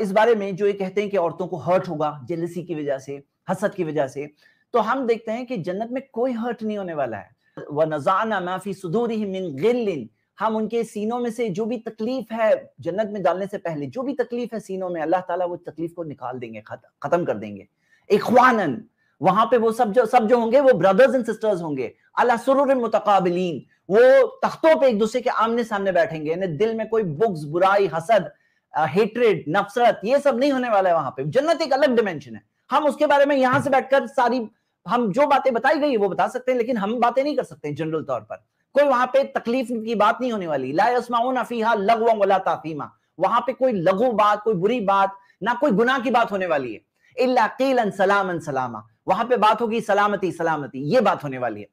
इस बारे में जो ये कहते हैं कि औरतों को हर्ट होगा जेलसी की वजह से हसद की वजह से तो हम देखते हैं कि जन्नत में कोई हर्ट नहीं होने वाला है वह नजाना माफी सुधूरी मिन गिल्लिन हम उनके सीनों में से जो भी तकलीफ है जन्नत में डालने से पहले जो भी तकलीफ है सीनों में अल्लाह ताला वो तकलीफ को निकाल देंगे खत्म कर देंगे इखवानन वहां पे वो सब जो सब जो होंगे वो ब्रदर्स एंड सिस्टर्स होंगे अला सुरूर मुतकाबलीन वो तख्तों पे एक दूसरे के आमने सामने बैठेंगे यानी दिल में कोई बुग्स बुराई हसद हेट्रेड नफसरत ये सब नहीं होने वाला है वहां पे जन्नत एक अलग डिमेंशन है हम उसके बारे में यहां से बैठकर सारी हम जो बातें बताई गई वो बता सकते हैं लेकिन हम बातें नहीं कर सकते जनरल तौर पर कोई वहां पे तकलीफ की बात नहीं होने वाली लाफीहा लगवा ताफीमा वहां पे कोई लघु बात कोई बुरी बात ना कोई गुनाह की बात होने वाली है इल्ला सलामा वहां पे बात होगी सलामती सलामती ये बात होने वाली है